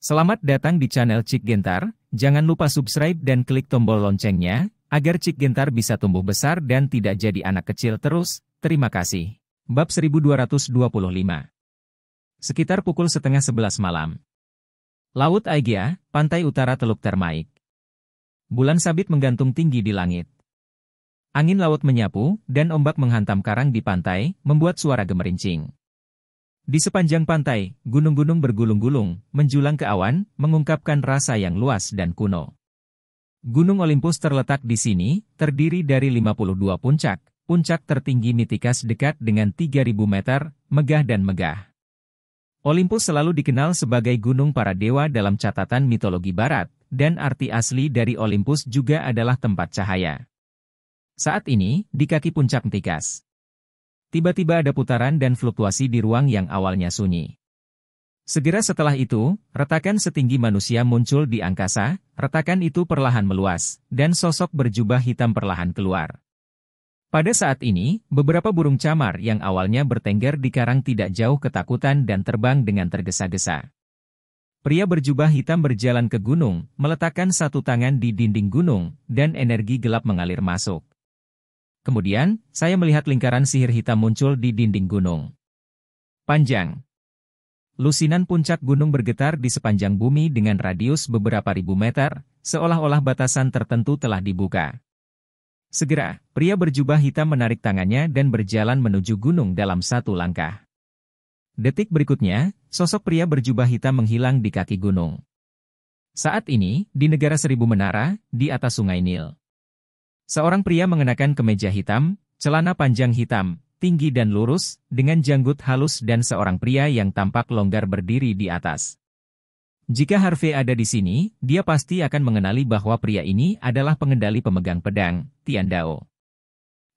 Selamat datang di channel Cik Gentar, jangan lupa subscribe dan klik tombol loncengnya, agar Cik Gentar bisa tumbuh besar dan tidak jadi anak kecil terus, terima kasih. Bab 1225 Sekitar pukul setengah sebelas malam. Laut Aegea, pantai utara Teluk Termaik. Bulan sabit menggantung tinggi di langit. Angin laut menyapu, dan ombak menghantam karang di pantai, membuat suara gemerincing. Di sepanjang pantai, gunung-gunung bergulung-gulung, menjulang ke awan, mengungkapkan rasa yang luas dan kuno. Gunung Olympus terletak di sini, terdiri dari 52 puncak, puncak tertinggi Mitikas dekat dengan 3000 meter, megah dan megah. Olympus selalu dikenal sebagai gunung para dewa dalam catatan mitologi barat, dan arti asli dari Olympus juga adalah tempat cahaya. Saat ini, di kaki puncak Mitikas, Tiba-tiba ada putaran dan fluktuasi di ruang yang awalnya sunyi. Segera setelah itu, retakan setinggi manusia muncul di angkasa, retakan itu perlahan meluas, dan sosok berjubah hitam perlahan keluar. Pada saat ini, beberapa burung camar yang awalnya bertengger di karang tidak jauh ketakutan dan terbang dengan tergesa-gesa. Pria berjubah hitam berjalan ke gunung, meletakkan satu tangan di dinding gunung, dan energi gelap mengalir masuk. Kemudian, saya melihat lingkaran sihir hitam muncul di dinding gunung. Panjang. Lusinan puncak gunung bergetar di sepanjang bumi dengan radius beberapa ribu meter, seolah-olah batasan tertentu telah dibuka. Segera, pria berjubah hitam menarik tangannya dan berjalan menuju gunung dalam satu langkah. Detik berikutnya, sosok pria berjubah hitam menghilang di kaki gunung. Saat ini, di negara seribu menara, di atas sungai Nil. Seorang pria mengenakan kemeja hitam, celana panjang hitam, tinggi dan lurus, dengan janggut halus dan seorang pria yang tampak longgar berdiri di atas. Jika Harvey ada di sini, dia pasti akan mengenali bahwa pria ini adalah pengendali pemegang pedang, Tian Dao.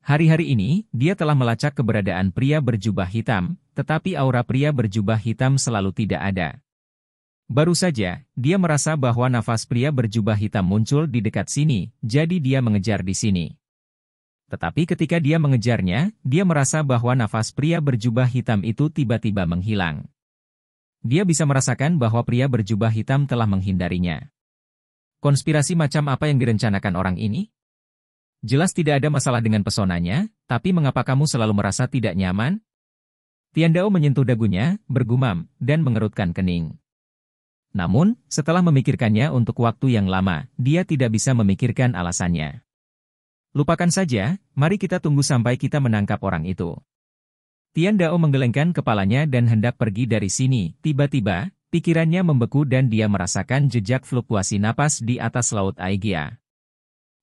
Hari-hari ini, dia telah melacak keberadaan pria berjubah hitam, tetapi aura pria berjubah hitam selalu tidak ada. Baru saja, dia merasa bahwa nafas pria berjubah hitam muncul di dekat sini, jadi dia mengejar di sini. Tetapi ketika dia mengejarnya, dia merasa bahwa nafas pria berjubah hitam itu tiba-tiba menghilang. Dia bisa merasakan bahwa pria berjubah hitam telah menghindarinya. Konspirasi macam apa yang direncanakan orang ini? Jelas tidak ada masalah dengan pesonanya, tapi mengapa kamu selalu merasa tidak nyaman? Tian Dao menyentuh dagunya, bergumam, dan mengerutkan kening. Namun, setelah memikirkannya untuk waktu yang lama, dia tidak bisa memikirkan alasannya. Lupakan saja, mari kita tunggu sampai kita menangkap orang itu. Tian Dao menggelengkan kepalanya dan hendak pergi dari sini. Tiba-tiba, pikirannya membeku dan dia merasakan jejak fluktuasi napas di atas Laut Aegea.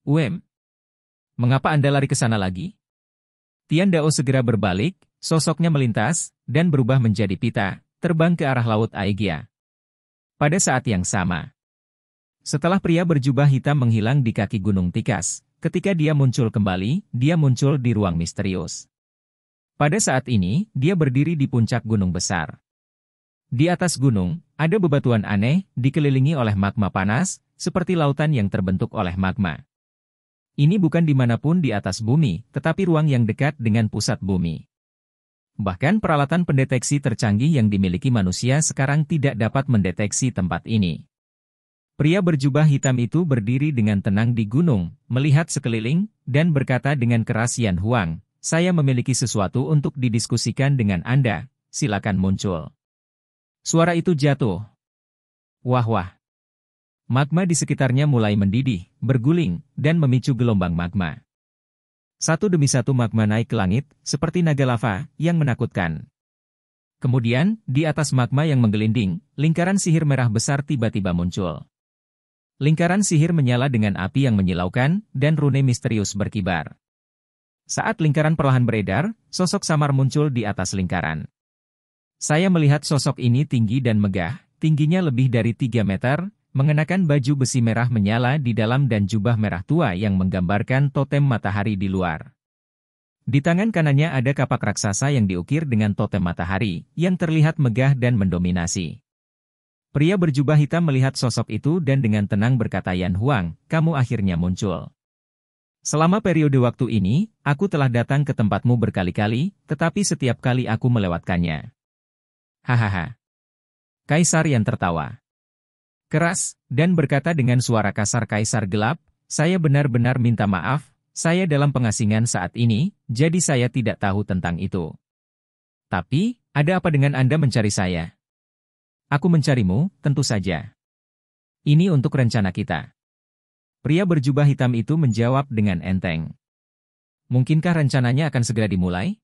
Wem, mengapa Anda lari ke sana lagi? Tian Dao segera berbalik, sosoknya melintas, dan berubah menjadi pita, terbang ke arah Laut Aegea pada saat yang sama. Setelah pria berjubah hitam menghilang di kaki Gunung Tikas, ketika dia muncul kembali, dia muncul di ruang misterius. Pada saat ini, dia berdiri di puncak gunung besar. Di atas gunung, ada bebatuan aneh, dikelilingi oleh magma panas, seperti lautan yang terbentuk oleh magma. Ini bukan dimanapun di atas bumi, tetapi ruang yang dekat dengan pusat bumi. Bahkan peralatan pendeteksi tercanggih yang dimiliki manusia sekarang tidak dapat mendeteksi tempat ini. Pria berjubah hitam itu berdiri dengan tenang di gunung, melihat sekeliling, dan berkata dengan keras Yan Huang, saya memiliki sesuatu untuk didiskusikan dengan Anda, silakan muncul. Suara itu jatuh. Wah-wah. Magma di sekitarnya mulai mendidih, berguling, dan memicu gelombang magma. Satu demi satu magma naik ke langit, seperti naga lava, yang menakutkan. Kemudian, di atas magma yang menggelinding, lingkaran sihir merah besar tiba-tiba muncul. Lingkaran sihir menyala dengan api yang menyilaukan, dan rune misterius berkibar. Saat lingkaran perlahan beredar, sosok samar muncul di atas lingkaran. Saya melihat sosok ini tinggi dan megah, tingginya lebih dari 3 meter, mengenakan baju besi merah menyala di dalam dan jubah merah tua yang menggambarkan totem matahari di luar. Di tangan kanannya ada kapak raksasa yang diukir dengan totem matahari, yang terlihat megah dan mendominasi. Pria berjubah hitam melihat sosok itu dan dengan tenang berkata Yan Huang, kamu akhirnya muncul. Selama periode waktu ini, aku telah datang ke tempatmu berkali-kali, tetapi setiap kali aku melewatkannya. Hahaha. Kaisar yang tertawa keras, dan berkata dengan suara kasar kaisar gelap, saya benar-benar minta maaf, saya dalam pengasingan saat ini, jadi saya tidak tahu tentang itu. Tapi, ada apa dengan Anda mencari saya? Aku mencarimu, tentu saja. Ini untuk rencana kita. Pria berjubah hitam itu menjawab dengan enteng. Mungkinkah rencananya akan segera dimulai?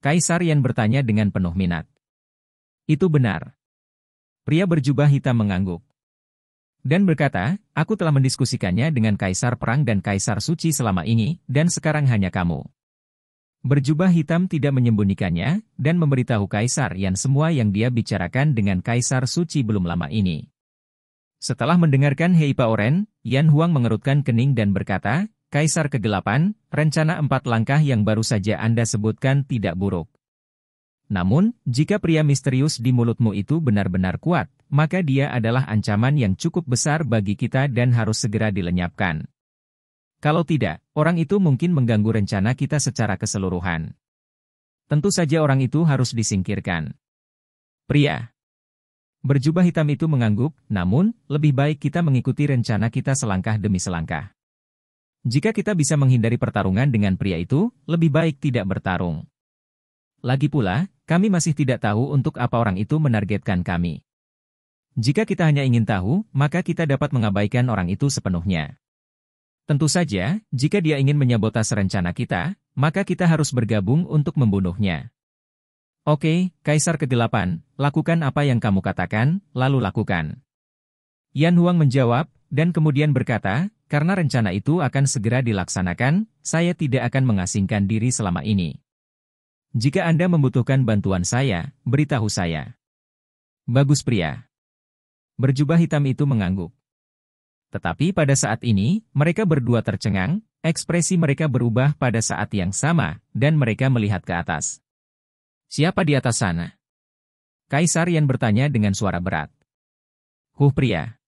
Kaisar Yan bertanya dengan penuh minat. Itu benar. Pria berjubah hitam mengangguk. Dan berkata, aku telah mendiskusikannya dengan kaisar perang dan kaisar suci selama ini, dan sekarang hanya kamu. Berjubah hitam tidak menyembunyikannya, dan memberitahu kaisar yang semua yang dia bicarakan dengan kaisar suci belum lama ini. Setelah mendengarkan Heipa Oren, Yan Huang mengerutkan kening dan berkata, Kaisar kegelapan, rencana empat langkah yang baru saja Anda sebutkan tidak buruk. Namun, jika pria misterius di mulutmu itu benar-benar kuat, maka dia adalah ancaman yang cukup besar bagi kita dan harus segera dilenyapkan. Kalau tidak, orang itu mungkin mengganggu rencana kita secara keseluruhan. Tentu saja orang itu harus disingkirkan. Pria Berjubah hitam itu mengangguk, namun, lebih baik kita mengikuti rencana kita selangkah demi selangkah. Jika kita bisa menghindari pertarungan dengan pria itu, lebih baik tidak bertarung. Lagi pula, kami masih tidak tahu untuk apa orang itu menargetkan kami. Jika kita hanya ingin tahu, maka kita dapat mengabaikan orang itu sepenuhnya. Tentu saja, jika dia ingin menyabotase rencana kita, maka kita harus bergabung untuk membunuhnya. Oke, Kaisar ke-8, lakukan apa yang kamu katakan, lalu lakukan. Yan Huang menjawab, dan kemudian berkata, karena rencana itu akan segera dilaksanakan, saya tidak akan mengasingkan diri selama ini. Jika Anda membutuhkan bantuan saya, beritahu saya. Bagus pria. Berjubah hitam itu mengangguk. Tetapi pada saat ini, mereka berdua tercengang, ekspresi mereka berubah pada saat yang sama, dan mereka melihat ke atas. Siapa di atas sana? Kaisar yang bertanya dengan suara berat. Huh pria.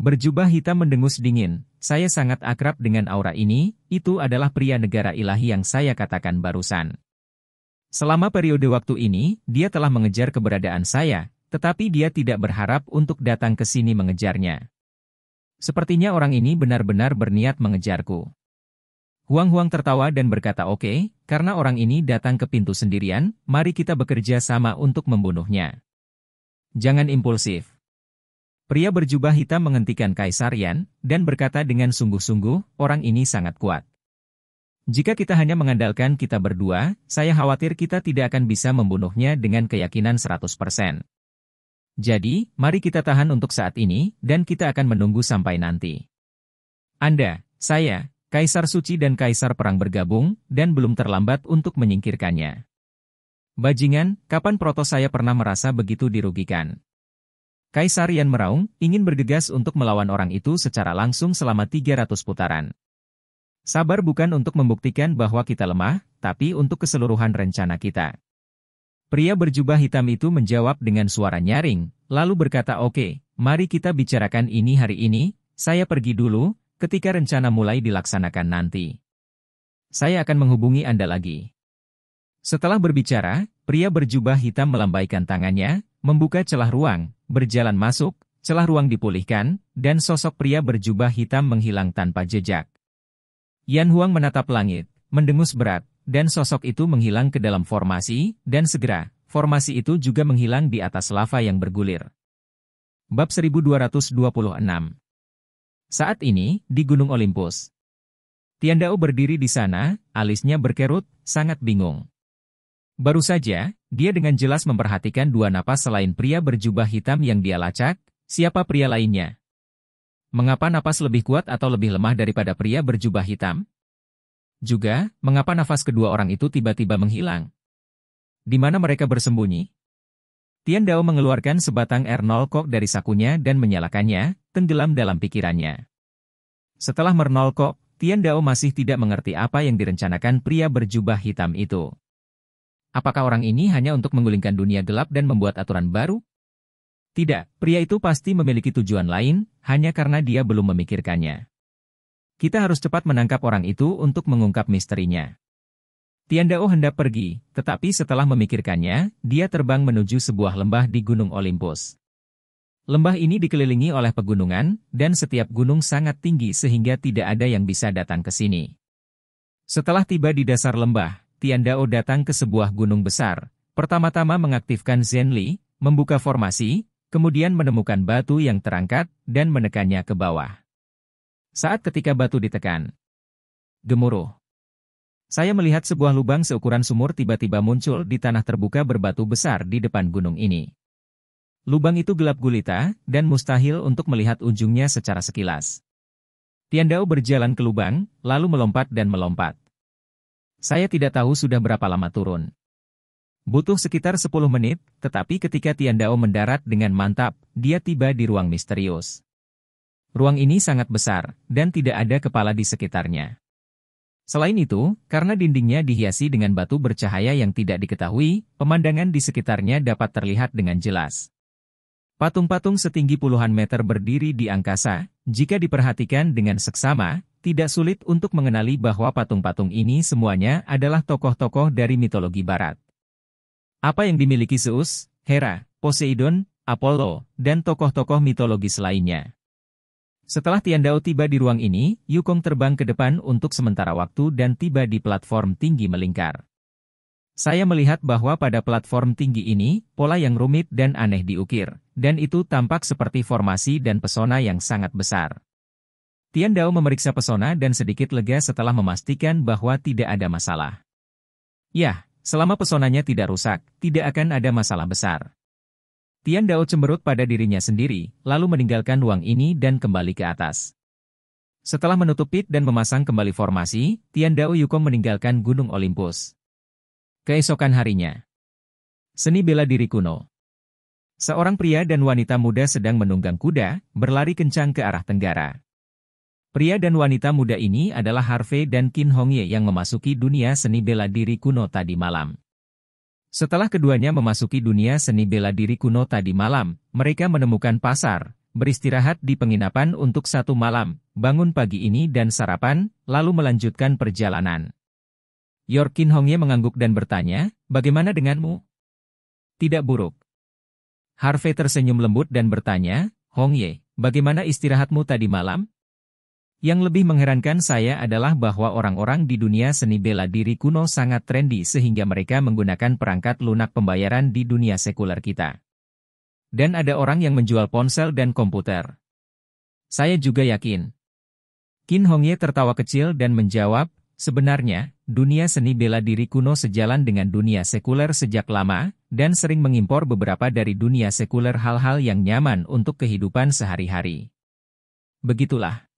Berjubah hitam mendengus dingin, saya sangat akrab dengan aura ini, itu adalah pria negara ilahi yang saya katakan barusan. Selama periode waktu ini, dia telah mengejar keberadaan saya, tetapi dia tidak berharap untuk datang ke sini mengejarnya. Sepertinya orang ini benar-benar berniat mengejarku. Huang-huang tertawa dan berkata oke, okay, karena orang ini datang ke pintu sendirian, mari kita bekerja sama untuk membunuhnya. Jangan impulsif. Pria berjubah hitam menghentikan Kaisarian dan berkata dengan sungguh-sungguh, orang ini sangat kuat. Jika kita hanya mengandalkan kita berdua, saya khawatir kita tidak akan bisa membunuhnya dengan keyakinan 100%. Jadi, mari kita tahan untuk saat ini, dan kita akan menunggu sampai nanti. Anda, saya, Kaisar Suci dan Kaisar Perang bergabung, dan belum terlambat untuk menyingkirkannya. Bajingan, kapan proto saya pernah merasa begitu dirugikan? Kaisar Yan Meraung ingin bergegas untuk melawan orang itu secara langsung selama 300 putaran. Sabar bukan untuk membuktikan bahwa kita lemah, tapi untuk keseluruhan rencana kita. Pria berjubah hitam itu menjawab dengan suara nyaring, lalu berkata oke, okay, mari kita bicarakan ini hari ini, saya pergi dulu, ketika rencana mulai dilaksanakan nanti. Saya akan menghubungi Anda lagi. Setelah berbicara, pria berjubah hitam melambaikan tangannya, membuka celah ruang, berjalan masuk, celah ruang dipulihkan, dan sosok pria berjubah hitam menghilang tanpa jejak. Yan Huang menatap langit, mendengus berat, dan sosok itu menghilang ke dalam formasi, dan segera, formasi itu juga menghilang di atas lava yang bergulir. Bab 1226 Saat ini, di Gunung Olympus, Tiandao berdiri di sana, alisnya berkerut, sangat bingung. Baru saja, dia dengan jelas memperhatikan dua napas selain pria berjubah hitam yang dia lacak, siapa pria lainnya, Mengapa nafas lebih kuat atau lebih lemah daripada pria berjubah hitam? Juga, mengapa nafas kedua orang itu tiba-tiba menghilang? Di mana mereka bersembunyi? Tian Dao mengeluarkan sebatang R0 kok dari sakunya dan menyalakannya, tenggelam dalam pikirannya. Setelah mernol kok, Tian Dao masih tidak mengerti apa yang direncanakan pria berjubah hitam itu. Apakah orang ini hanya untuk menggulingkan dunia gelap dan membuat aturan baru? Tidak, pria itu pasti memiliki tujuan lain, hanya karena dia belum memikirkannya. Kita harus cepat menangkap orang itu untuk mengungkap misterinya. Tiandao hendak pergi, tetapi setelah memikirkannya, dia terbang menuju sebuah lembah di Gunung Olympus. Lembah ini dikelilingi oleh pegunungan, dan setiap gunung sangat tinggi sehingga tidak ada yang bisa datang ke sini. Setelah tiba di dasar lembah, Tiandao datang ke sebuah gunung besar. Pertama-tama mengaktifkan Zenli, membuka formasi, kemudian menemukan batu yang terangkat dan menekannya ke bawah. Saat ketika batu ditekan, gemuruh. Saya melihat sebuah lubang seukuran sumur tiba-tiba muncul di tanah terbuka berbatu besar di depan gunung ini. Lubang itu gelap gulita dan mustahil untuk melihat ujungnya secara sekilas. Tiandao berjalan ke lubang, lalu melompat dan melompat. Saya tidak tahu sudah berapa lama turun. Butuh sekitar 10 menit, tetapi ketika Tian Dao mendarat dengan mantap, dia tiba di ruang misterius. Ruang ini sangat besar, dan tidak ada kepala di sekitarnya. Selain itu, karena dindingnya dihiasi dengan batu bercahaya yang tidak diketahui, pemandangan di sekitarnya dapat terlihat dengan jelas. Patung-patung setinggi puluhan meter berdiri di angkasa, jika diperhatikan dengan seksama, tidak sulit untuk mengenali bahwa patung-patung ini semuanya adalah tokoh-tokoh dari mitologi barat. Apa yang dimiliki Zeus, Hera, Poseidon, Apollo, dan tokoh-tokoh mitologis lainnya. Setelah Dao tiba di ruang ini, Yukong terbang ke depan untuk sementara waktu dan tiba di platform tinggi melingkar. Saya melihat bahwa pada platform tinggi ini, pola yang rumit dan aneh diukir, dan itu tampak seperti formasi dan pesona yang sangat besar. Dao memeriksa pesona dan sedikit lega setelah memastikan bahwa tidak ada masalah. Yah, Selama pesonanya tidak rusak, tidak akan ada masalah besar. Tian Dao cemberut pada dirinya sendiri, lalu meninggalkan ruang ini dan kembali ke atas. Setelah menutup pit dan memasang kembali formasi, Tian Dao Yukong meninggalkan Gunung Olympus. Keesokan harinya. Seni bela diri kuno. Seorang pria dan wanita muda sedang menunggang kuda, berlari kencang ke arah tenggara. Pria dan wanita muda ini adalah Harvey dan Hong Hongye yang memasuki dunia seni bela diri kuno tadi malam. Setelah keduanya memasuki dunia seni bela diri kuno tadi malam, mereka menemukan pasar, beristirahat di penginapan untuk satu malam, bangun pagi ini dan sarapan, lalu melanjutkan perjalanan. Yor Hong Hongye mengangguk dan bertanya, bagaimana denganmu? Tidak buruk. Harvey tersenyum lembut dan bertanya, Hongye, bagaimana istirahatmu tadi malam? Yang lebih mengherankan saya adalah bahwa orang-orang di dunia seni bela diri kuno sangat trendy sehingga mereka menggunakan perangkat lunak pembayaran di dunia sekuler kita. Dan ada orang yang menjual ponsel dan komputer. Saya juga yakin. Qin Hongye tertawa kecil dan menjawab, sebenarnya, dunia seni bela diri kuno sejalan dengan dunia sekuler sejak lama, dan sering mengimpor beberapa dari dunia sekuler hal-hal yang nyaman untuk kehidupan sehari-hari. Begitulah.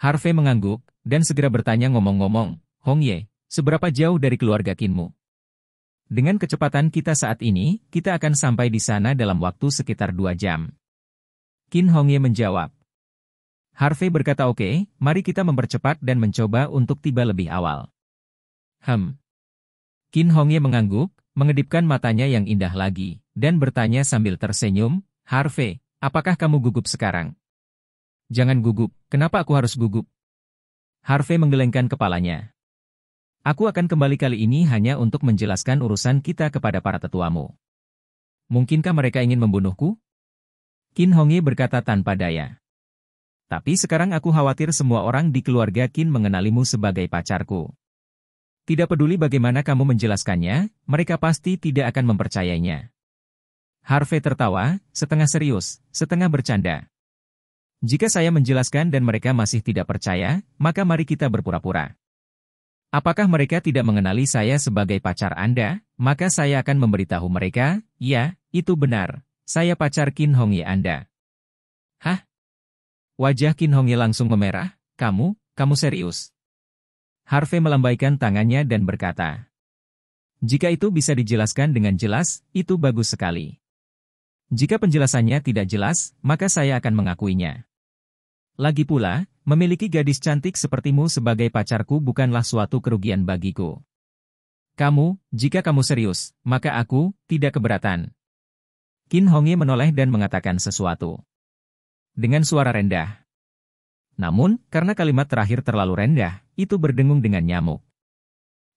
Harvey mengangguk, dan segera bertanya ngomong-ngomong, Hong Ye, seberapa jauh dari keluarga Kinmu? Dengan kecepatan kita saat ini, kita akan sampai di sana dalam waktu sekitar dua jam. Kin Hong Ye menjawab. Harvey berkata oke, okay, mari kita mempercepat dan mencoba untuk tiba lebih awal. Hem. Hong Ye mengangguk, mengedipkan matanya yang indah lagi, dan bertanya sambil tersenyum, Harvey, apakah kamu gugup sekarang? Jangan gugup, kenapa aku harus gugup? Harvey menggelengkan kepalanya. Aku akan kembali kali ini hanya untuk menjelaskan urusan kita kepada para tetuamu. Mungkinkah mereka ingin membunuhku? Kin Hongye berkata tanpa daya. Tapi sekarang aku khawatir semua orang di keluarga Kin mengenalimu sebagai pacarku. Tidak peduli bagaimana kamu menjelaskannya, mereka pasti tidak akan mempercayainya. Harvey tertawa, setengah serius, setengah bercanda. Jika saya menjelaskan dan mereka masih tidak percaya, maka mari kita berpura-pura. Apakah mereka tidak mengenali saya sebagai pacar Anda? Maka saya akan memberitahu mereka, ya, itu benar, saya pacar Kin Hongi Anda. Hah? Wajah Kin Hongi langsung memerah, kamu, kamu serius? Harvey melambaikan tangannya dan berkata, jika itu bisa dijelaskan dengan jelas, itu bagus sekali. Jika penjelasannya tidak jelas, maka saya akan mengakuinya. Lagi pula, memiliki gadis cantik sepertimu sebagai pacarku bukanlah suatu kerugian bagiku. Kamu, jika kamu serius, maka aku tidak keberatan. Kin Hongye menoleh dan mengatakan sesuatu. Dengan suara rendah. Namun, karena kalimat terakhir terlalu rendah, itu berdengung dengan nyamuk.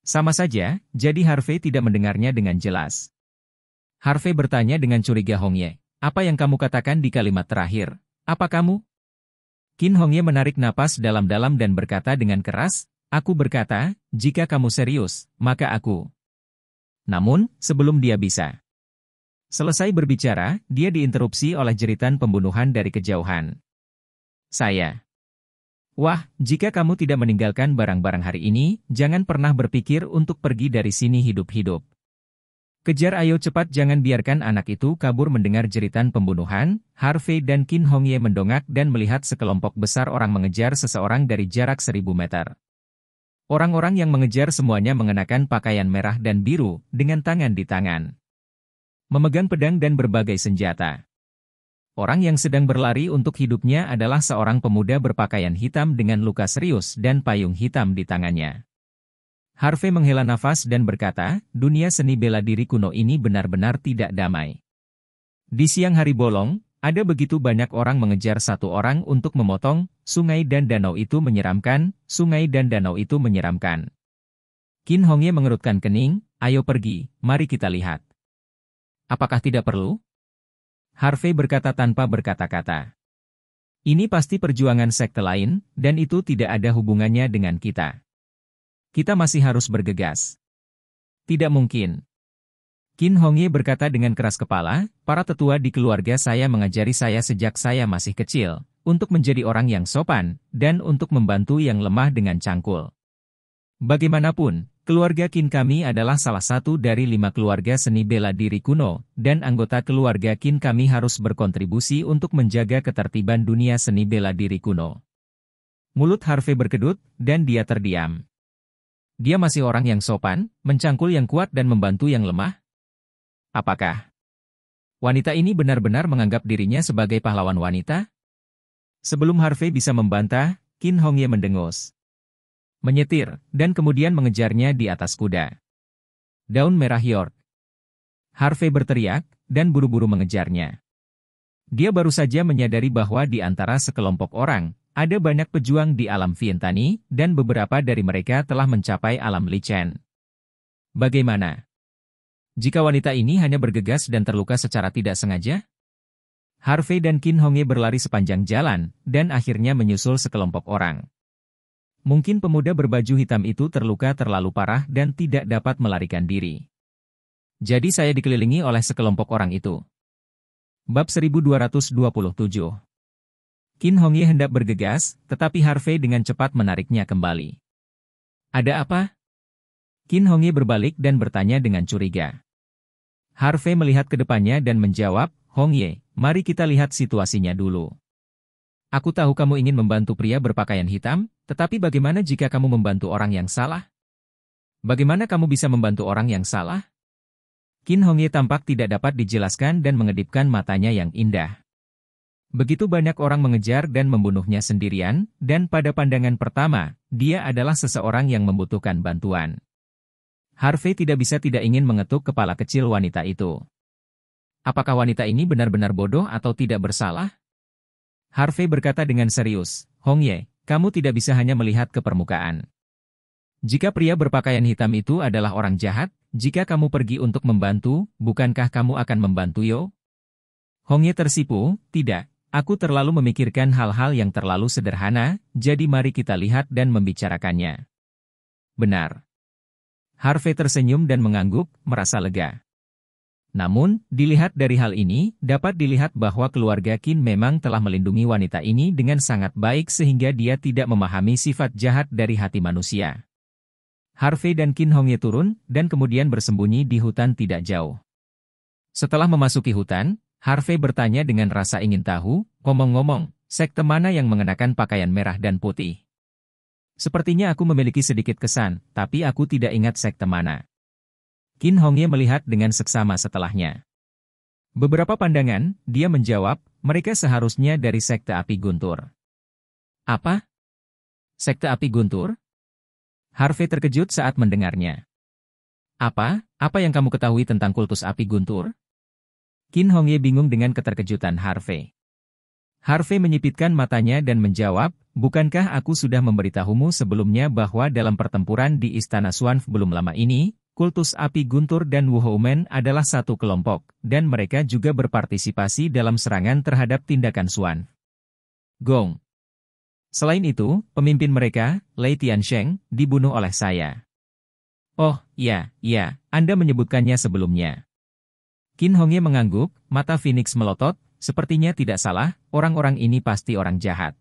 Sama saja, jadi Harvey tidak mendengarnya dengan jelas. Harvey bertanya dengan curiga Hongye, apa yang kamu katakan di kalimat terakhir? Apa kamu Kin Hongye menarik napas dalam-dalam dan berkata dengan keras, Aku berkata, jika kamu serius, maka aku. Namun, sebelum dia bisa. Selesai berbicara, dia diinterupsi oleh jeritan pembunuhan dari kejauhan. Saya. Wah, jika kamu tidak meninggalkan barang-barang hari ini, jangan pernah berpikir untuk pergi dari sini hidup-hidup. Kejar ayo cepat jangan biarkan anak itu kabur mendengar jeritan pembunuhan, Harvey dan Kin Hongye mendongak dan melihat sekelompok besar orang mengejar seseorang dari jarak seribu meter. Orang-orang yang mengejar semuanya mengenakan pakaian merah dan biru, dengan tangan di tangan. Memegang pedang dan berbagai senjata. Orang yang sedang berlari untuk hidupnya adalah seorang pemuda berpakaian hitam dengan luka serius dan payung hitam di tangannya. Harvey menghela nafas dan berkata, dunia seni bela diri kuno ini benar-benar tidak damai. Di siang hari bolong, ada begitu banyak orang mengejar satu orang untuk memotong, sungai dan danau itu menyeramkan, sungai dan danau itu menyeramkan. Kin Hongye mengerutkan kening, ayo pergi, mari kita lihat. Apakah tidak perlu? Harvey berkata tanpa berkata-kata. Ini pasti perjuangan sekte lain, dan itu tidak ada hubungannya dengan kita. Kita masih harus bergegas. Tidak mungkin. Qin Hongye berkata dengan keras kepala, para tetua di keluarga saya mengajari saya sejak saya masih kecil, untuk menjadi orang yang sopan, dan untuk membantu yang lemah dengan cangkul. Bagaimanapun, keluarga Kin kami adalah salah satu dari lima keluarga seni bela diri kuno, dan anggota keluarga Kin kami harus berkontribusi untuk menjaga ketertiban dunia seni bela diri kuno. Mulut Harvey berkedut, dan dia terdiam. Dia masih orang yang sopan, mencangkul yang kuat dan membantu yang lemah? Apakah wanita ini benar-benar menganggap dirinya sebagai pahlawan wanita? Sebelum Harvey bisa membantah, Qin Hongye mendengus. Menyetir, dan kemudian mengejarnya di atas kuda. Daun merah York. Harvey berteriak, dan buru-buru mengejarnya. Dia baru saja menyadari bahwa di antara sekelompok orang, ada banyak pejuang di alam Vientani, dan beberapa dari mereka telah mencapai alam Lichen. Bagaimana? Jika wanita ini hanya bergegas dan terluka secara tidak sengaja? Harvey dan Kin Hongye berlari sepanjang jalan, dan akhirnya menyusul sekelompok orang. Mungkin pemuda berbaju hitam itu terluka terlalu parah dan tidak dapat melarikan diri. Jadi saya dikelilingi oleh sekelompok orang itu. Bab 1227 Kin Hongye hendak bergegas, tetapi Harvey dengan cepat menariknya kembali. Ada apa? Kin Hongye berbalik dan bertanya dengan curiga. Harvey melihat ke depannya dan menjawab, Hongye, mari kita lihat situasinya dulu. Aku tahu kamu ingin membantu pria berpakaian hitam, tetapi bagaimana jika kamu membantu orang yang salah? Bagaimana kamu bisa membantu orang yang salah? Kin Hongye tampak tidak dapat dijelaskan dan mengedipkan matanya yang indah. Begitu banyak orang mengejar dan membunuhnya sendirian, dan pada pandangan pertama, dia adalah seseorang yang membutuhkan bantuan. Harvey tidak bisa tidak ingin mengetuk kepala kecil wanita itu. Apakah wanita ini benar-benar bodoh atau tidak bersalah? Harvey berkata dengan serius, Hong Ye, kamu tidak bisa hanya melihat ke permukaan. Jika pria berpakaian hitam itu adalah orang jahat, jika kamu pergi untuk membantu, bukankah kamu akan membantu Yo? Hongye tersipu, tidak, Aku terlalu memikirkan hal-hal yang terlalu sederhana, jadi mari kita lihat dan membicarakannya. Benar. Harvey tersenyum dan mengangguk, merasa lega. Namun, dilihat dari hal ini, dapat dilihat bahwa keluarga Kin memang telah melindungi wanita ini dengan sangat baik sehingga dia tidak memahami sifat jahat dari hati manusia. Harvey dan Kin Hongye turun dan kemudian bersembunyi di hutan tidak jauh. Setelah memasuki hutan, Harvey bertanya dengan rasa ingin tahu, ngomong-ngomong, sekte mana yang mengenakan pakaian merah dan putih? Sepertinya aku memiliki sedikit kesan, tapi aku tidak ingat sekte mana. Kin Hongye melihat dengan seksama setelahnya. Beberapa pandangan, dia menjawab, mereka seharusnya dari sekte api guntur. Apa? Sekte api guntur? Harvey terkejut saat mendengarnya. Apa? Apa yang kamu ketahui tentang kultus api guntur? Hong Hongye bingung dengan keterkejutan Harvey. Harvey menyipitkan matanya dan menjawab, Bukankah aku sudah memberitahumu sebelumnya bahwa dalam pertempuran di Istana Suanf belum lama ini, kultus api Guntur dan Wuhoumen adalah satu kelompok, dan mereka juga berpartisipasi dalam serangan terhadap tindakan Swan. Gong. Selain itu, pemimpin mereka, Lei Tiansheng, dibunuh oleh saya. Oh, ya, ya, Anda menyebutkannya sebelumnya. Kin Hongye mengangguk, mata Phoenix melotot, sepertinya tidak salah, orang-orang ini pasti orang jahat.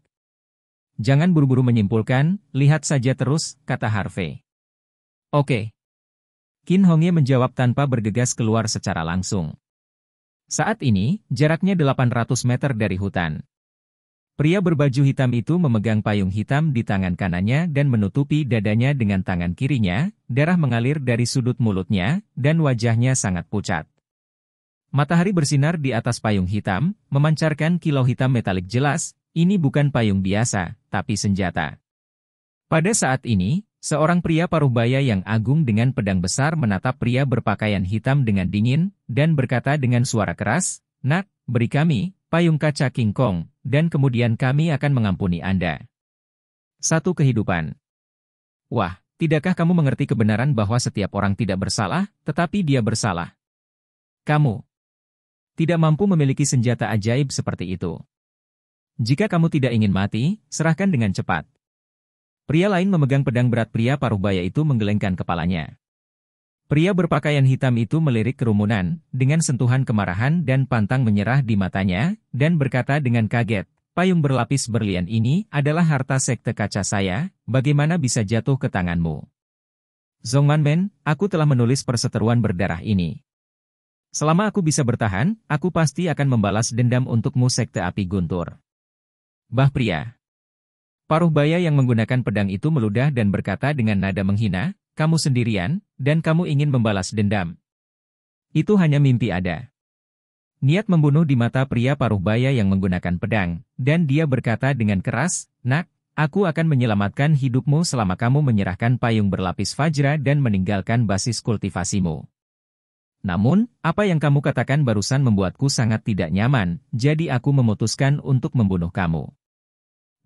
Jangan buru-buru menyimpulkan, lihat saja terus, kata Harvey. Oke. Kin Hongye menjawab tanpa bergegas keluar secara langsung. Saat ini, jaraknya 800 meter dari hutan. Pria berbaju hitam itu memegang payung hitam di tangan kanannya dan menutupi dadanya dengan tangan kirinya, darah mengalir dari sudut mulutnya, dan wajahnya sangat pucat. Matahari bersinar di atas payung hitam, memancarkan kilau hitam metalik jelas, ini bukan payung biasa, tapi senjata. Pada saat ini, seorang pria paruh baya yang agung dengan pedang besar menatap pria berpakaian hitam dengan dingin, dan berkata dengan suara keras, Nak, beri kami, payung kaca King Kong, dan kemudian kami akan mengampuni Anda. Satu kehidupan. Wah, tidakkah kamu mengerti kebenaran bahwa setiap orang tidak bersalah, tetapi dia bersalah? Kamu, tidak mampu memiliki senjata ajaib seperti itu. Jika kamu tidak ingin mati, serahkan dengan cepat. Pria lain memegang pedang berat pria paruh baya itu menggelengkan kepalanya. Pria berpakaian hitam itu melirik kerumunan, dengan sentuhan kemarahan dan pantang menyerah di matanya, dan berkata dengan kaget, payung berlapis berlian ini adalah harta sekte kaca saya, bagaimana bisa jatuh ke tanganmu? Zhongman Ben, aku telah menulis perseteruan berdarah ini. Selama aku bisa bertahan, aku pasti akan membalas dendam untukmu sekte api guntur. Bah pria. Paruh baya yang menggunakan pedang itu meludah dan berkata dengan nada menghina, kamu sendirian, dan kamu ingin membalas dendam. Itu hanya mimpi ada. Niat membunuh di mata pria paruh baya yang menggunakan pedang, dan dia berkata dengan keras, Nak, aku akan menyelamatkan hidupmu selama kamu menyerahkan payung berlapis Fajra dan meninggalkan basis kultivasimu. Namun, apa yang kamu katakan barusan membuatku sangat tidak nyaman, jadi aku memutuskan untuk membunuh kamu.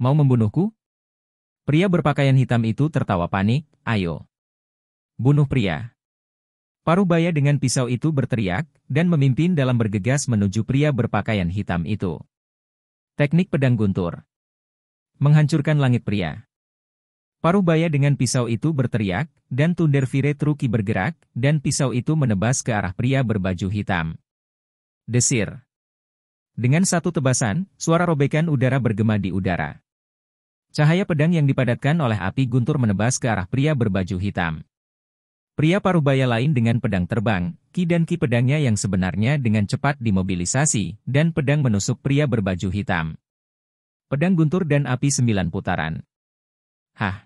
Mau membunuhku? Pria berpakaian hitam itu tertawa panik, ayo. Bunuh pria. Paruh baya dengan pisau itu berteriak, dan memimpin dalam bergegas menuju pria berpakaian hitam itu. Teknik pedang guntur. Menghancurkan langit pria. Parubaya dengan pisau itu berteriak, dan Tunder Vire Truki bergerak, dan pisau itu menebas ke arah pria berbaju hitam. Desir. Dengan satu tebasan, suara robekan udara bergema di udara. Cahaya pedang yang dipadatkan oleh api guntur menebas ke arah pria berbaju hitam. Pria parubaya lain dengan pedang terbang, ki dan ki pedangnya yang sebenarnya dengan cepat dimobilisasi, dan pedang menusuk pria berbaju hitam. Pedang guntur dan api sembilan putaran. Hah!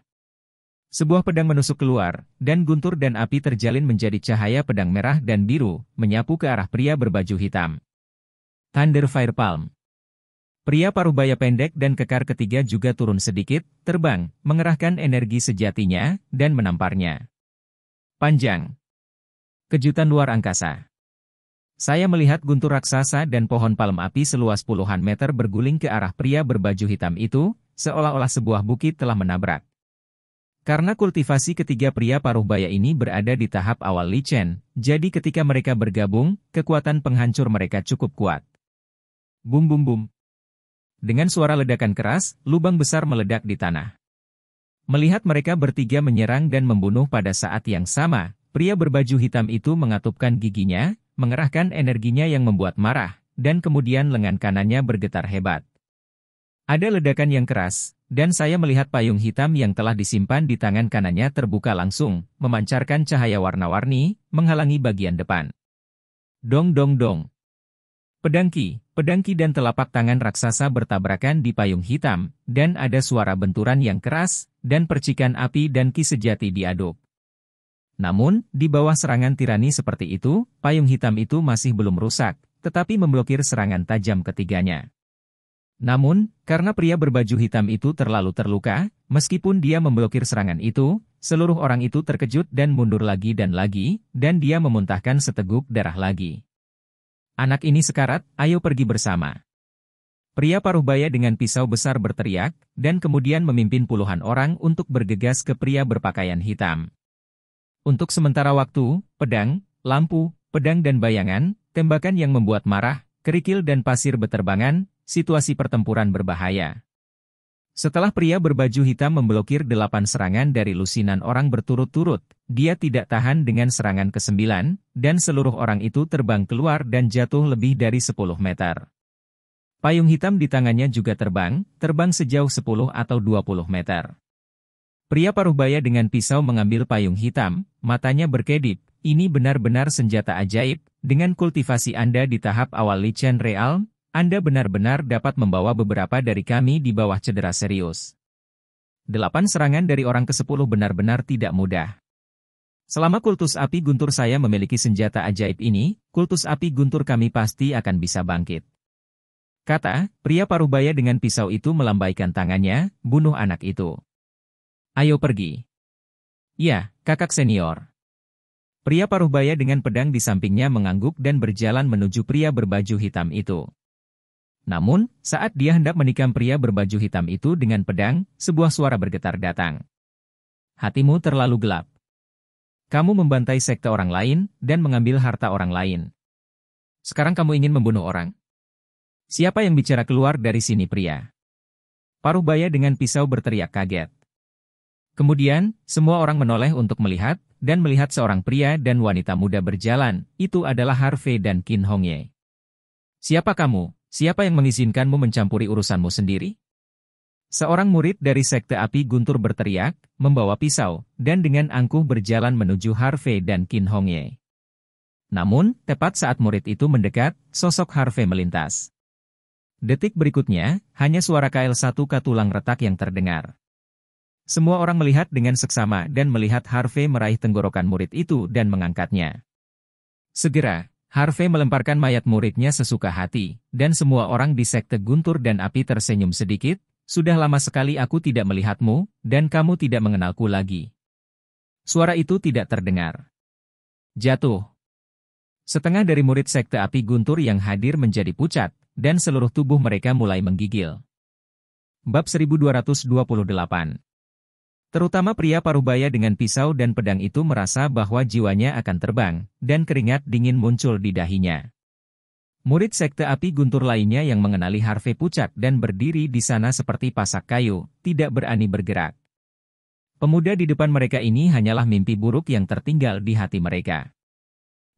Sebuah pedang menusuk keluar, dan guntur dan api terjalin menjadi cahaya pedang merah dan biru, menyapu ke arah pria berbaju hitam. Thunder Fire Palm Pria paruh baya pendek dan kekar ketiga juga turun sedikit, terbang, mengerahkan energi sejatinya, dan menamparnya. Panjang. Kejutan luar angkasa. Saya melihat guntur raksasa dan pohon palem api seluas puluhan meter berguling ke arah pria berbaju hitam itu, seolah-olah sebuah bukit telah menabrak. Karena kultivasi ketiga pria paruh baya ini berada di tahap awal lichen, jadi ketika mereka bergabung, kekuatan penghancur mereka cukup kuat. Bum bum bum. Dengan suara ledakan keras, lubang besar meledak di tanah. Melihat mereka bertiga menyerang dan membunuh pada saat yang sama, pria berbaju hitam itu mengatupkan giginya, mengerahkan energinya yang membuat marah, dan kemudian lengan kanannya bergetar hebat. Ada ledakan yang keras, dan saya melihat payung hitam yang telah disimpan di tangan kanannya terbuka langsung, memancarkan cahaya warna-warni, menghalangi bagian depan. Dong dong dong. Pedangki, pedangki dan telapak tangan raksasa bertabrakan di payung hitam, dan ada suara benturan yang keras, dan percikan api dan ki sejati diaduk. Namun, di bawah serangan tirani seperti itu, payung hitam itu masih belum rusak, tetapi memblokir serangan tajam ketiganya. Namun, karena pria berbaju hitam itu terlalu terluka, meskipun dia memblokir serangan itu, seluruh orang itu terkejut dan mundur lagi dan lagi, dan dia memuntahkan seteguk darah lagi. Anak ini sekarat, ayo pergi bersama. Pria paruh baya dengan pisau besar berteriak, dan kemudian memimpin puluhan orang untuk bergegas ke pria berpakaian hitam. Untuk sementara waktu, pedang, lampu, pedang dan bayangan, tembakan yang membuat marah, kerikil dan pasir beterbangan, situasi pertempuran berbahaya. Setelah pria berbaju hitam memblokir delapan serangan dari lusinan orang berturut-turut, dia tidak tahan dengan serangan ke kesembilan, dan seluruh orang itu terbang keluar dan jatuh lebih dari 10 meter. Payung hitam di tangannya juga terbang, terbang sejauh 10 atau 20 meter. Pria paruh baya dengan pisau mengambil payung hitam, matanya berkedip, ini benar-benar senjata ajaib, dengan kultivasi Anda di tahap awal Lichen Real, anda benar-benar dapat membawa beberapa dari kami di bawah cedera serius. Delapan serangan dari orang ke-10 benar-benar tidak mudah. Selama kultus api guntur saya memiliki senjata ajaib ini, kultus api guntur kami pasti akan bisa bangkit. Kata, pria parubaya dengan pisau itu melambaikan tangannya, bunuh anak itu. Ayo pergi. Ya, kakak senior. Pria parubaya dengan pedang di sampingnya mengangguk dan berjalan menuju pria berbaju hitam itu. Namun, saat dia hendak menikam pria berbaju hitam itu dengan pedang, sebuah suara bergetar datang. Hatimu terlalu gelap. Kamu membantai sekte orang lain dan mengambil harta orang lain. Sekarang kamu ingin membunuh orang. Siapa yang bicara keluar dari sini pria? Paruh baya dengan pisau berteriak kaget. Kemudian, semua orang menoleh untuk melihat, dan melihat seorang pria dan wanita muda berjalan, itu adalah Harvey dan Kin Hongye. Siapa kamu? Siapa yang mengizinkanmu mencampuri urusanmu sendiri? Seorang murid dari sekte api Guntur berteriak, membawa pisau, dan dengan angkuh berjalan menuju Harvey dan Kin Hongye. Namun, tepat saat murid itu mendekat, sosok Harvey melintas. Detik berikutnya, hanya suara KL1 katulang retak yang terdengar. Semua orang melihat dengan seksama dan melihat Harvey meraih tenggorokan murid itu dan mengangkatnya. Segera, Harvey melemparkan mayat muridnya sesuka hati, dan semua orang di sekte guntur dan api tersenyum sedikit, sudah lama sekali aku tidak melihatmu, dan kamu tidak mengenalku lagi. Suara itu tidak terdengar. Jatuh. Setengah dari murid sekte api guntur yang hadir menjadi pucat, dan seluruh tubuh mereka mulai menggigil. Bab 1228 Terutama pria parubaya dengan pisau dan pedang itu merasa bahwa jiwanya akan terbang, dan keringat dingin muncul di dahinya. Murid sekte api guntur lainnya yang mengenali Harvey pucat dan berdiri di sana seperti pasak kayu, tidak berani bergerak. Pemuda di depan mereka ini hanyalah mimpi buruk yang tertinggal di hati mereka.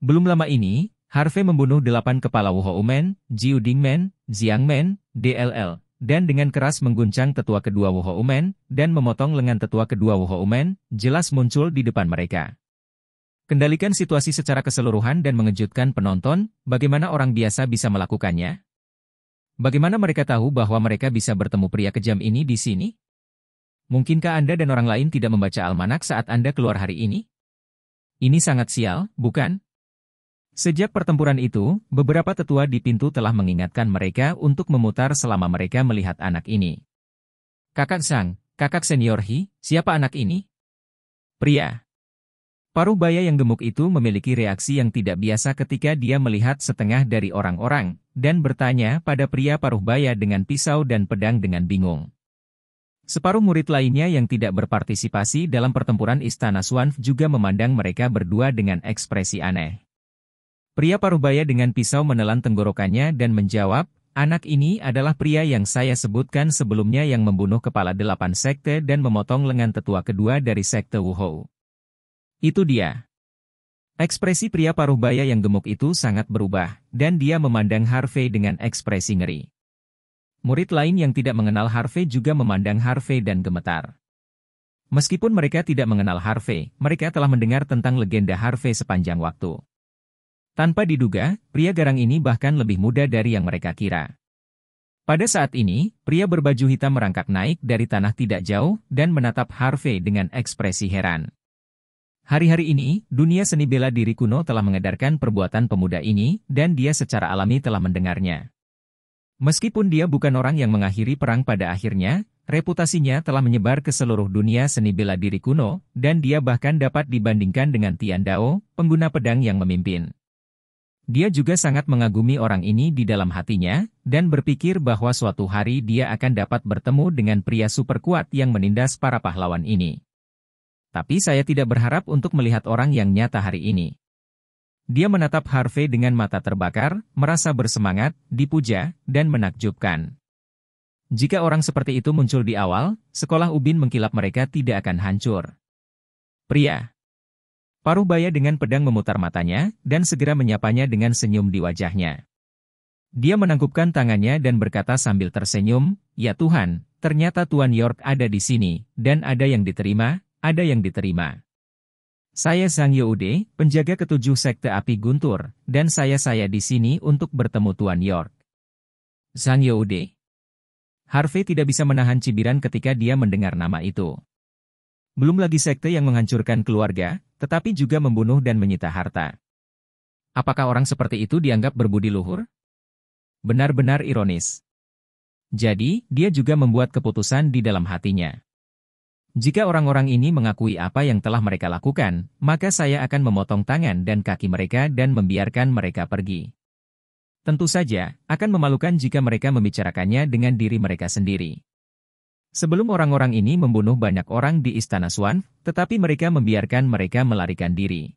Belum lama ini, Harvey membunuh delapan kepala Wuho Men, Jiu Dingmen, Jiang Men, DLL, dan dengan keras mengguncang tetua kedua Wohoumen, dan memotong lengan tetua kedua Wohoumen, jelas muncul di depan mereka. Kendalikan situasi secara keseluruhan dan mengejutkan penonton, bagaimana orang biasa bisa melakukannya? Bagaimana mereka tahu bahwa mereka bisa bertemu pria kejam ini di sini? Mungkinkah Anda dan orang lain tidak membaca almanak saat Anda keluar hari ini? Ini sangat sial, bukan? Sejak pertempuran itu, beberapa tetua di pintu telah mengingatkan mereka untuk memutar selama mereka melihat anak ini. Kakak Sang, kakak senior Hi, siapa anak ini? Pria. paruh baya yang gemuk itu memiliki reaksi yang tidak biasa ketika dia melihat setengah dari orang-orang, dan bertanya pada pria paruh baya dengan pisau dan pedang dengan bingung. Separuh murid lainnya yang tidak berpartisipasi dalam pertempuran Istana Swanf juga memandang mereka berdua dengan ekspresi aneh. Pria parubaya dengan pisau menelan tenggorokannya dan menjawab, anak ini adalah pria yang saya sebutkan sebelumnya yang membunuh kepala delapan sekte dan memotong lengan tetua kedua dari sekte Wuhou. Itu dia. Ekspresi pria parubaya yang gemuk itu sangat berubah, dan dia memandang Harvey dengan ekspresi ngeri. Murid lain yang tidak mengenal Harvey juga memandang Harvey dan gemetar. Meskipun mereka tidak mengenal Harvey, mereka telah mendengar tentang legenda Harvey sepanjang waktu. Tanpa diduga, pria garang ini bahkan lebih muda dari yang mereka kira. Pada saat ini, pria berbaju hitam merangkak naik dari tanah tidak jauh dan menatap Harvey dengan ekspresi heran. Hari-hari ini, dunia seni bela diri kuno telah mengedarkan perbuatan pemuda ini dan dia secara alami telah mendengarnya. Meskipun dia bukan orang yang mengakhiri perang pada akhirnya, reputasinya telah menyebar ke seluruh dunia seni bela diri kuno dan dia bahkan dapat dibandingkan dengan Tian Dao, pengguna pedang yang memimpin. Dia juga sangat mengagumi orang ini di dalam hatinya, dan berpikir bahwa suatu hari dia akan dapat bertemu dengan pria super kuat yang menindas para pahlawan ini. Tapi saya tidak berharap untuk melihat orang yang nyata hari ini. Dia menatap Harvey dengan mata terbakar, merasa bersemangat, dipuja, dan menakjubkan. Jika orang seperti itu muncul di awal, sekolah Ubin mengkilap mereka tidak akan hancur. Pria Paruh Baya dengan pedang memutar matanya dan segera menyapanya dengan senyum di wajahnya. Dia menangkupkan tangannya dan berkata sambil tersenyum, Ya Tuhan, ternyata Tuan York ada di sini, dan ada yang diterima, ada yang diterima. Saya Sang Yeude, penjaga ketujuh sekte api Guntur, dan saya-saya di sini untuk bertemu Tuan York. Sang Yeude. Harvey tidak bisa menahan cibiran ketika dia mendengar nama itu. Belum lagi sekte yang menghancurkan keluarga, tetapi juga membunuh dan menyita harta. Apakah orang seperti itu dianggap berbudi luhur? Benar-benar ironis. Jadi, dia juga membuat keputusan di dalam hatinya. Jika orang-orang ini mengakui apa yang telah mereka lakukan, maka saya akan memotong tangan dan kaki mereka dan membiarkan mereka pergi. Tentu saja, akan memalukan jika mereka membicarakannya dengan diri mereka sendiri. Sebelum orang-orang ini membunuh banyak orang di Istana Swan, tetapi mereka membiarkan mereka melarikan diri.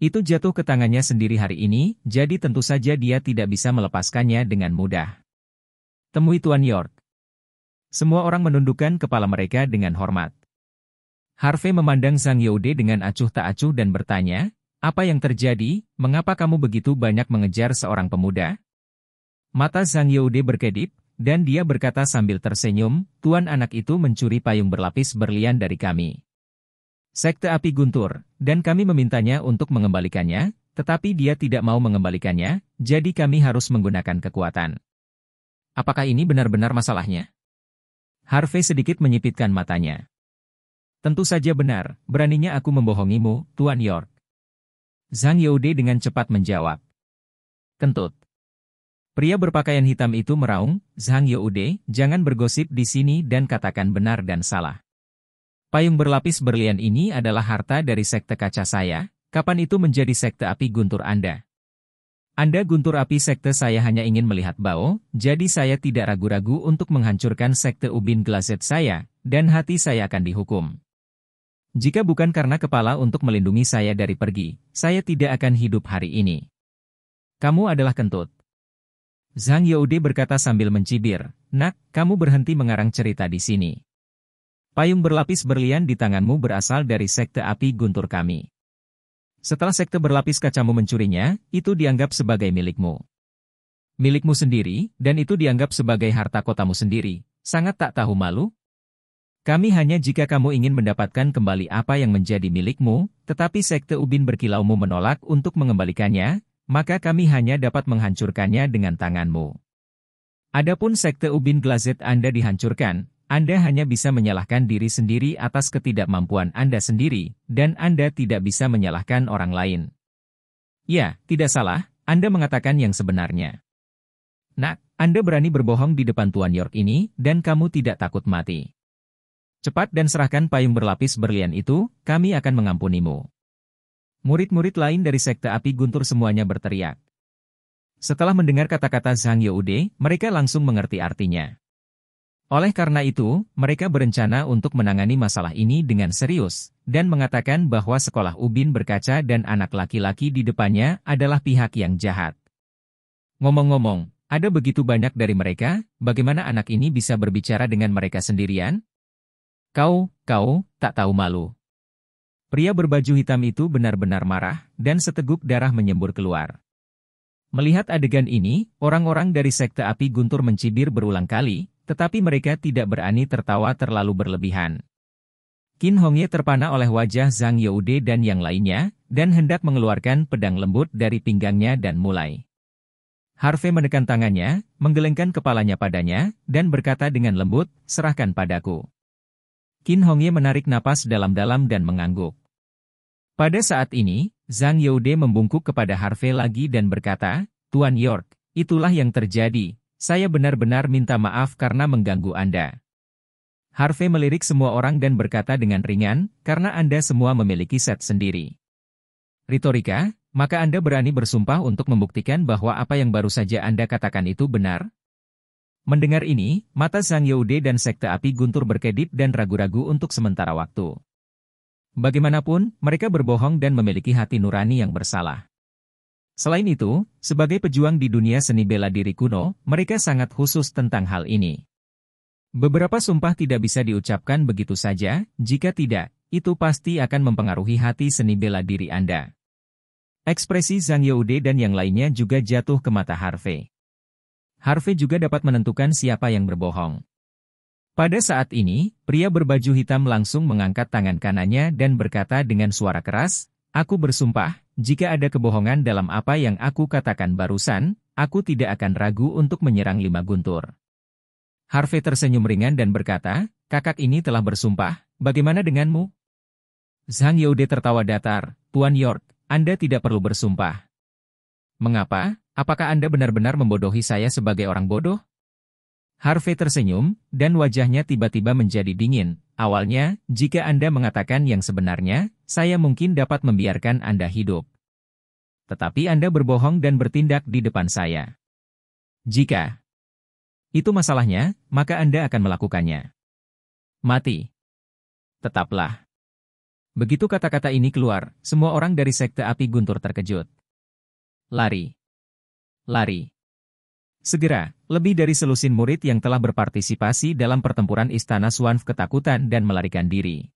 Itu jatuh ke tangannya sendiri hari ini, jadi tentu saja dia tidak bisa melepaskannya dengan mudah. Temui Tuan York. Semua orang menundukkan kepala mereka dengan hormat. Harvey memandang sang Yode dengan acuh tak acuh dan bertanya, apa yang terjadi, mengapa kamu begitu banyak mengejar seorang pemuda? Mata sang Yode berkedip, dan dia berkata sambil tersenyum, Tuan anak itu mencuri payung berlapis berlian dari kami. Sekte api guntur, dan kami memintanya untuk mengembalikannya, tetapi dia tidak mau mengembalikannya, jadi kami harus menggunakan kekuatan. Apakah ini benar-benar masalahnya? Harvey sedikit menyipitkan matanya. Tentu saja benar, beraninya aku membohongimu, Tuan York. Zhang Yode dengan cepat menjawab. Kentut. Pria berpakaian hitam itu meraung, Zhang Youde, jangan bergosip di sini dan katakan benar dan salah. Payung berlapis berlian ini adalah harta dari sekte kaca saya, kapan itu menjadi sekte api guntur Anda? Anda guntur api sekte saya hanya ingin melihat bau, jadi saya tidak ragu-ragu untuk menghancurkan sekte Ubin Glazet saya, dan hati saya akan dihukum. Jika bukan karena kepala untuk melindungi saya dari pergi, saya tidak akan hidup hari ini. Kamu adalah kentut. Zhang Youde berkata sambil mencibir, Nak, kamu berhenti mengarang cerita di sini. Payung berlapis berlian di tanganmu berasal dari sekte api guntur kami. Setelah sekte berlapis kacamu mencurinya, itu dianggap sebagai milikmu. Milikmu sendiri, dan itu dianggap sebagai harta kotamu sendiri. Sangat tak tahu malu? Kami hanya jika kamu ingin mendapatkan kembali apa yang menjadi milikmu, tetapi sekte Ubin berkilaumu menolak untuk mengembalikannya, maka kami hanya dapat menghancurkannya dengan tanganmu. Adapun sekte Ubin Glazet Anda dihancurkan, Anda hanya bisa menyalahkan diri sendiri atas ketidakmampuan Anda sendiri, dan Anda tidak bisa menyalahkan orang lain. Ya, tidak salah, Anda mengatakan yang sebenarnya. Nak, Anda berani berbohong di depan Tuan York ini, dan kamu tidak takut mati. Cepat dan serahkan payung berlapis berlian itu, kami akan mengampunimu. Murid-murid lain dari sekte api guntur semuanya berteriak. Setelah mendengar kata-kata Zhang Youde, mereka langsung mengerti artinya. Oleh karena itu, mereka berencana untuk menangani masalah ini dengan serius, dan mengatakan bahwa sekolah Ubin berkaca dan anak laki-laki di depannya adalah pihak yang jahat. Ngomong-ngomong, ada begitu banyak dari mereka, bagaimana anak ini bisa berbicara dengan mereka sendirian? Kau, kau, tak tahu malu. Pria berbaju hitam itu benar-benar marah, dan seteguk darah menyembur keluar. Melihat adegan ini, orang-orang dari sekte api guntur mencibir berulang kali, tetapi mereka tidak berani tertawa terlalu berlebihan. Qin Hongye terpana oleh wajah Zhang Youde dan yang lainnya, dan hendak mengeluarkan pedang lembut dari pinggangnya dan mulai. Harvey menekan tangannya, menggelengkan kepalanya padanya, dan berkata dengan lembut, serahkan padaku. Qin Hongye menarik napas dalam-dalam dan mengangguk. Pada saat ini, Zhang Youde membungkuk kepada Harvey lagi dan berkata, Tuan York, itulah yang terjadi, saya benar-benar minta maaf karena mengganggu Anda. Harvey melirik semua orang dan berkata dengan ringan, karena Anda semua memiliki set sendiri. Ritorika, maka Anda berani bersumpah untuk membuktikan bahwa apa yang baru saja Anda katakan itu benar? Mendengar ini, mata Zhang Yaude dan Sekte Api Guntur berkedip dan ragu-ragu untuk sementara waktu. Bagaimanapun, mereka berbohong dan memiliki hati nurani yang bersalah. Selain itu, sebagai pejuang di dunia seni bela diri kuno, mereka sangat khusus tentang hal ini. Beberapa sumpah tidak bisa diucapkan begitu saja, jika tidak, itu pasti akan mempengaruhi hati seni bela diri Anda. Ekspresi Zhang Youde dan yang lainnya juga jatuh ke mata Harvey. Harvey juga dapat menentukan siapa yang berbohong. Pada saat ini, pria berbaju hitam langsung mengangkat tangan kanannya dan berkata dengan suara keras, Aku bersumpah, jika ada kebohongan dalam apa yang aku katakan barusan, aku tidak akan ragu untuk menyerang lima guntur. Harvey tersenyum ringan dan berkata, kakak ini telah bersumpah, bagaimana denganmu? Zhang Yaude tertawa datar, Tuan York, Anda tidak perlu bersumpah. Mengapa? Apakah Anda benar-benar membodohi saya sebagai orang bodoh? Harvey tersenyum, dan wajahnya tiba-tiba menjadi dingin. Awalnya, jika Anda mengatakan yang sebenarnya, saya mungkin dapat membiarkan Anda hidup. Tetapi Anda berbohong dan bertindak di depan saya. Jika itu masalahnya, maka Anda akan melakukannya. Mati. Tetaplah. Begitu kata-kata ini keluar, semua orang dari sekte api guntur terkejut. Lari. Lari. Segera, lebih dari selusin murid yang telah berpartisipasi dalam pertempuran Istana Suanf ketakutan dan melarikan diri.